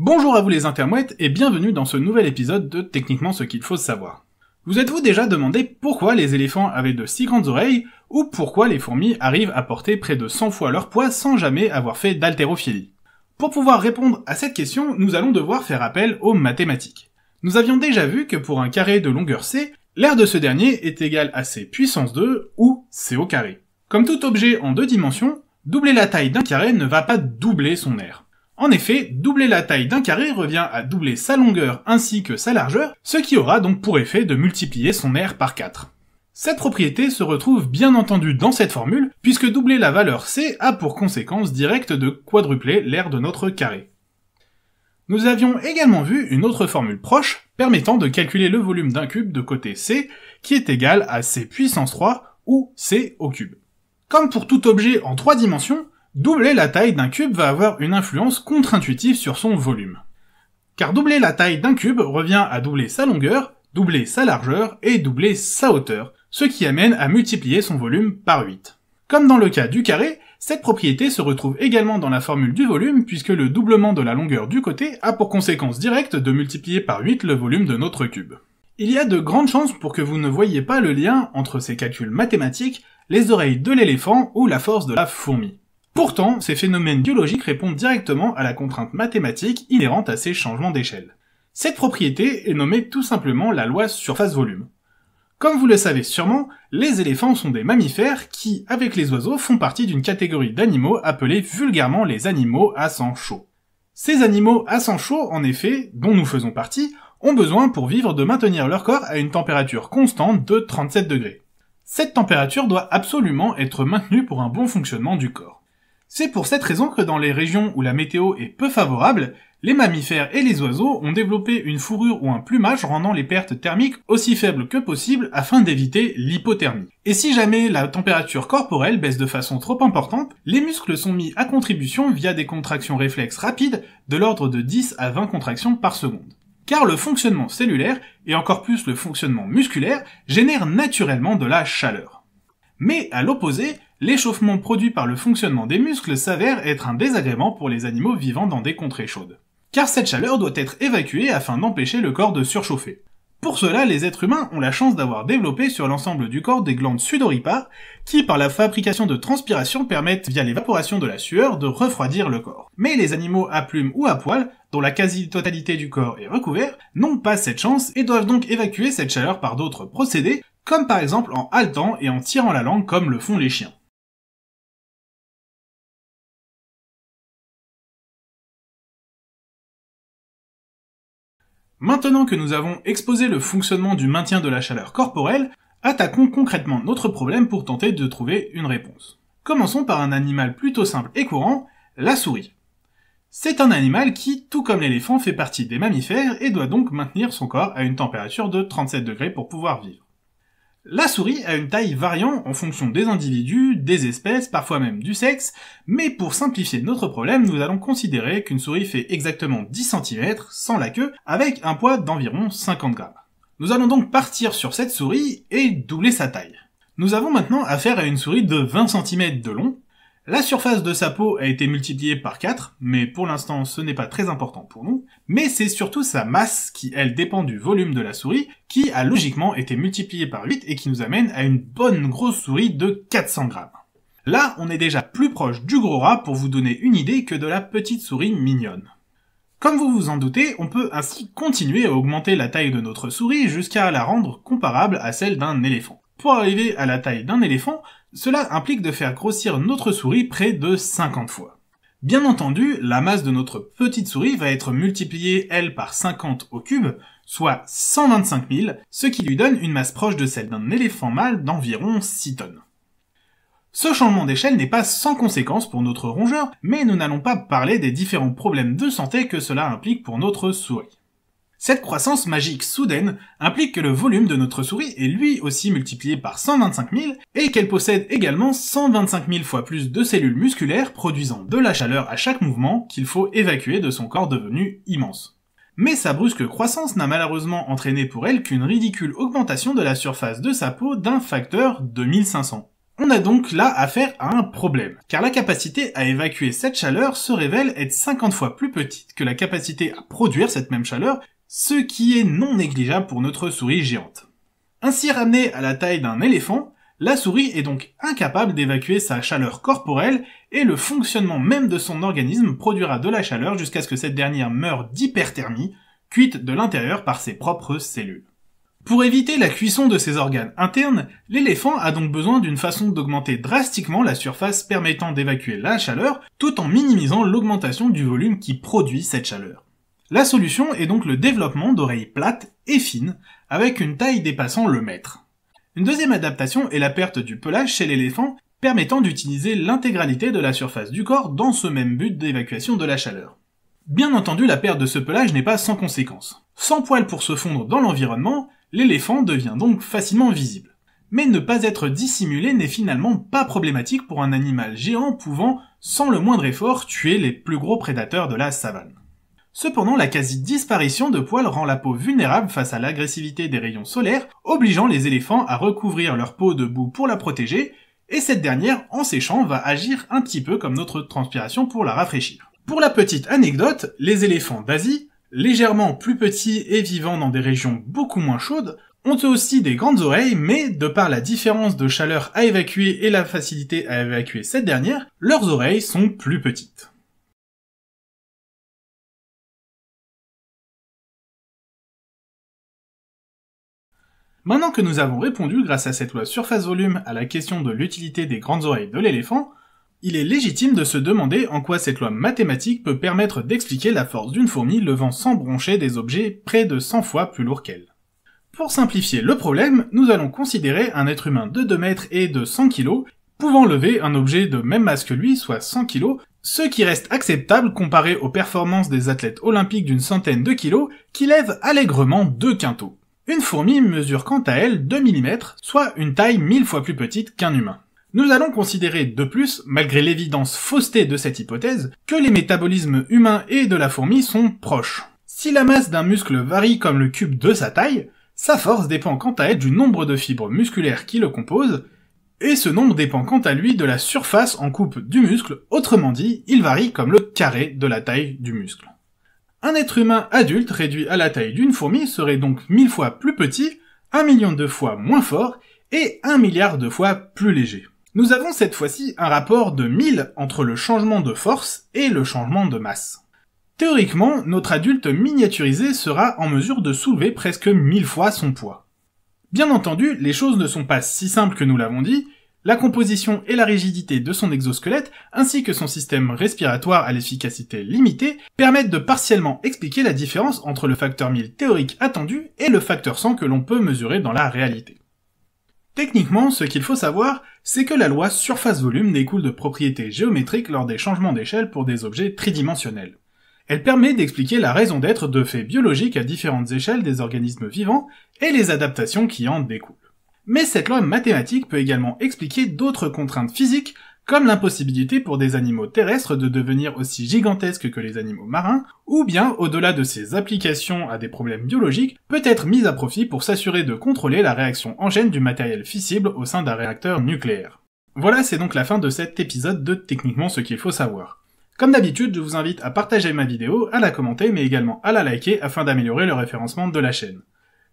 Bonjour à vous les intermouettes et bienvenue dans ce nouvel épisode de Techniquement ce qu'il faut savoir. Vous êtes-vous déjà demandé pourquoi les éléphants avaient de si grandes oreilles ou pourquoi les fourmis arrivent à porter près de 100 fois leur poids sans jamais avoir fait d'haltérophilie Pour pouvoir répondre à cette question, nous allons devoir faire appel aux mathématiques. Nous avions déjà vu que pour un carré de longueur c, l'aire de ce dernier est égale à c puissance 2 ou c au carré. Comme tout objet en deux dimensions, doubler la taille d'un carré ne va pas doubler son aire. En effet, doubler la taille d'un carré revient à doubler sa longueur ainsi que sa largeur, ce qui aura donc pour effet de multiplier son aire par 4. Cette propriété se retrouve bien entendu dans cette formule, puisque doubler la valeur c a pour conséquence directe de quadrupler l'aire de notre carré. Nous avions également vu une autre formule proche, permettant de calculer le volume d'un cube de côté c, qui est égal à c puissance 3, ou c au cube. Comme pour tout objet en trois dimensions, doubler la taille d'un cube va avoir une influence contre-intuitive sur son volume. Car doubler la taille d'un cube revient à doubler sa longueur, doubler sa largeur et doubler sa hauteur, ce qui amène à multiplier son volume par 8. Comme dans le cas du carré, cette propriété se retrouve également dans la formule du volume puisque le doublement de la longueur du côté a pour conséquence directe de multiplier par 8 le volume de notre cube. Il y a de grandes chances pour que vous ne voyiez pas le lien entre ces calculs mathématiques, les oreilles de l'éléphant ou la force de la fourmi. Pourtant, ces phénomènes biologiques répondent directement à la contrainte mathématique inhérente à ces changements d'échelle. Cette propriété est nommée tout simplement la loi surface-volume. Comme vous le savez sûrement, les éléphants sont des mammifères qui, avec les oiseaux, font partie d'une catégorie d'animaux appelés vulgairement les animaux à sang chaud. Ces animaux à sang chaud, en effet, dont nous faisons partie, ont besoin pour vivre de maintenir leur corps à une température constante de 37 degrés. Cette température doit absolument être maintenue pour un bon fonctionnement du corps. C'est pour cette raison que dans les régions où la météo est peu favorable, les mammifères et les oiseaux ont développé une fourrure ou un plumage rendant les pertes thermiques aussi faibles que possible afin d'éviter l'hypothermie. Et si jamais la température corporelle baisse de façon trop importante, les muscles sont mis à contribution via des contractions réflexes rapides de l'ordre de 10 à 20 contractions par seconde. Car le fonctionnement cellulaire, et encore plus le fonctionnement musculaire, génère naturellement de la chaleur. Mais à l'opposé, l'échauffement produit par le fonctionnement des muscles s'avère être un désagrément pour les animaux vivant dans des contrées chaudes. Car cette chaleur doit être évacuée afin d'empêcher le corps de surchauffer. Pour cela, les êtres humains ont la chance d'avoir développé sur l'ensemble du corps des glandes sudoripares qui, par la fabrication de transpiration, permettent, via l'évaporation de la sueur, de refroidir le corps. Mais les animaux à plumes ou à poils, dont la quasi-totalité du corps est recouvert, n'ont pas cette chance et doivent donc évacuer cette chaleur par d'autres procédés, comme par exemple en haletant et en tirant la langue comme le font les chiens. Maintenant que nous avons exposé le fonctionnement du maintien de la chaleur corporelle, attaquons concrètement notre problème pour tenter de trouver une réponse. Commençons par un animal plutôt simple et courant, la souris. C'est un animal qui, tout comme l'éléphant, fait partie des mammifères et doit donc maintenir son corps à une température de 37 degrés pour pouvoir vivre. La souris a une taille variant en fonction des individus, des espèces, parfois même du sexe, mais pour simplifier notre problème, nous allons considérer qu'une souris fait exactement 10 cm sans la queue, avec un poids d'environ 50 grammes. Nous allons donc partir sur cette souris et doubler sa taille. Nous avons maintenant affaire à une souris de 20 cm de long, la surface de sa peau a été multipliée par 4, mais pour l'instant ce n'est pas très important pour nous, mais c'est surtout sa masse qui elle dépend du volume de la souris, qui a logiquement été multipliée par 8 et qui nous amène à une bonne grosse souris de 400 grammes. Là, on est déjà plus proche du gros rat pour vous donner une idée que de la petite souris mignonne. Comme vous vous en doutez, on peut ainsi continuer à augmenter la taille de notre souris jusqu'à la rendre comparable à celle d'un éléphant. Pour arriver à la taille d'un éléphant, cela implique de faire grossir notre souris près de 50 fois. Bien entendu, la masse de notre petite souris va être multipliée, elle, par 50 au cube, soit 125 000, ce qui lui donne une masse proche de celle d'un éléphant mâle d'environ 6 tonnes. Ce changement d'échelle n'est pas sans conséquence pour notre rongeur, mais nous n'allons pas parler des différents problèmes de santé que cela implique pour notre souris. Cette croissance magique soudaine implique que le volume de notre souris est lui aussi multiplié par 125 000 et qu'elle possède également 125 000 fois plus de cellules musculaires produisant de la chaleur à chaque mouvement qu'il faut évacuer de son corps devenu immense. Mais sa brusque croissance n'a malheureusement entraîné pour elle qu'une ridicule augmentation de la surface de sa peau d'un facteur 2500. On a donc là affaire à un problème, car la capacité à évacuer cette chaleur se révèle être 50 fois plus petite que la capacité à produire cette même chaleur, ce qui est non négligeable pour notre souris géante. Ainsi ramenée à la taille d'un éléphant, la souris est donc incapable d'évacuer sa chaleur corporelle et le fonctionnement même de son organisme produira de la chaleur jusqu'à ce que cette dernière meure d'hyperthermie, cuite de l'intérieur par ses propres cellules. Pour éviter la cuisson de ses organes internes, l'éléphant a donc besoin d'une façon d'augmenter drastiquement la surface permettant d'évacuer la chaleur tout en minimisant l'augmentation du volume qui produit cette chaleur. La solution est donc le développement d'oreilles plates et fines, avec une taille dépassant le mètre. Une deuxième adaptation est la perte du pelage chez l'éléphant, permettant d'utiliser l'intégralité de la surface du corps dans ce même but d'évacuation de la chaleur. Bien entendu, la perte de ce pelage n'est pas sans conséquence. Sans poils pour se fondre dans l'environnement, l'éléphant devient donc facilement visible. Mais ne pas être dissimulé n'est finalement pas problématique pour un animal géant pouvant, sans le moindre effort, tuer les plus gros prédateurs de la savane. Cependant, la quasi-disparition de poils rend la peau vulnérable face à l'agressivité des rayons solaires, obligeant les éléphants à recouvrir leur peau de boue pour la protéger, et cette dernière, en séchant, va agir un petit peu comme notre transpiration pour la rafraîchir. Pour la petite anecdote, les éléphants d'Asie, légèrement plus petits et vivant dans des régions beaucoup moins chaudes, ont eux aussi des grandes oreilles, mais de par la différence de chaleur à évacuer et la facilité à évacuer cette dernière, leurs oreilles sont plus petites. Maintenant que nous avons répondu grâce à cette loi surface-volume à la question de l'utilité des grandes oreilles de l'éléphant, il est légitime de se demander en quoi cette loi mathématique peut permettre d'expliquer la force d'une fourmi levant sans broncher des objets près de 100 fois plus lourds qu'elle. Pour simplifier le problème, nous allons considérer un être humain de 2 mètres et de 100 kg pouvant lever un objet de même masse que lui, soit 100 kg, ce qui reste acceptable comparé aux performances des athlètes olympiques d'une centaine de kilos qui lèvent allègrement deux quintos. Une fourmi mesure quant à elle 2 mm, soit une taille mille fois plus petite qu'un humain. Nous allons considérer de plus, malgré l'évidence faussetée de cette hypothèse, que les métabolismes humains et de la fourmi sont proches. Si la masse d'un muscle varie comme le cube de sa taille, sa force dépend quant à elle du nombre de fibres musculaires qui le composent, et ce nombre dépend quant à lui de la surface en coupe du muscle, autrement dit, il varie comme le carré de la taille du muscle. Un être humain adulte réduit à la taille d'une fourmi serait donc mille fois plus petit, un million de fois moins fort et un milliard de fois plus léger. Nous avons cette fois-ci un rapport de 1000 entre le changement de force et le changement de masse. Théoriquement, notre adulte miniaturisé sera en mesure de soulever presque 1000 fois son poids. Bien entendu, les choses ne sont pas si simples que nous l'avons dit, la composition et la rigidité de son exosquelette, ainsi que son système respiratoire à l'efficacité limitée, permettent de partiellement expliquer la différence entre le facteur 1000 théorique attendu et le facteur 100 que l'on peut mesurer dans la réalité. Techniquement, ce qu'il faut savoir, c'est que la loi surface-volume découle de propriétés géométriques lors des changements d'échelle pour des objets tridimensionnels. Elle permet d'expliquer la raison d'être de faits biologiques à différentes échelles des organismes vivants et les adaptations qui en découlent mais cette loi mathématique peut également expliquer d'autres contraintes physiques comme l'impossibilité pour des animaux terrestres de devenir aussi gigantesques que les animaux marins, ou bien, au-delà de ces applications à des problèmes biologiques, peut être mise à profit pour s'assurer de contrôler la réaction en chaîne du matériel fissible au sein d'un réacteur nucléaire. Voilà, c'est donc la fin de cet épisode de Techniquement ce qu'il faut savoir. Comme d'habitude, je vous invite à partager ma vidéo, à la commenter, mais également à la liker afin d'améliorer le référencement de la chaîne.